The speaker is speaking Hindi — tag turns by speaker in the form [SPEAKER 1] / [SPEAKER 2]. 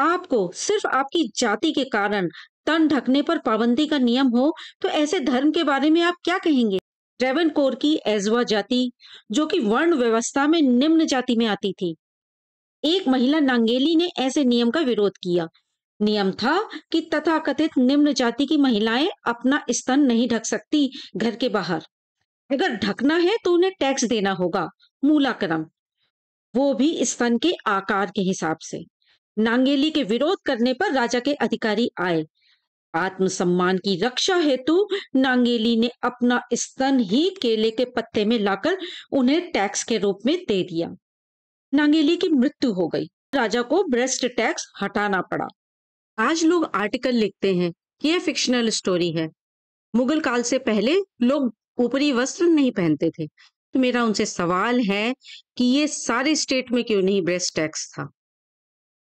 [SPEAKER 1] आपको सिर्फ आपकी जाति के कारण तन ढकने पर पाबंदी का नियम हो तो ऐसे धर्म के बारे में आप क्या कहेंगे रेवन कोर की एजवा जाति जो कि वर्ण व्यवस्था में निम्न जाति में आती थी एक महिला नांगेली ने ऐसे नियम का विरोध किया नियम था कि तथाकथित निम्न जाति की महिलाएं अपना स्तन नहीं ढक सकती घर के बाहर अगर ढकना है तो उन्हें टैक्स देना होगा मूलाक्रम वो भी स्तन के आकार के हिसाब से नांगेली के विरोध करने पर राजा के अधिकारी आए आत्मसम्मान की रक्षा हेतु नांगेली ने अपना स्तन ही केले के पत्ते में लाकर उन्हें टैक्स के रूप में दे दिया नांगेली की मृत्यु हो गई राजा को ब्रेस्ट टैक्स हटाना पड़ा आज लोग आर्टिकल लिखते हैं कि यह फिक्शनल स्टोरी है मुगल काल से पहले लोग ऊपरी वस्त्र नहीं पहनते थे तो मेरा उनसे सवाल है कि ये सारे स्टेट में क्यों नहीं ब्रेस्ट टैक्स था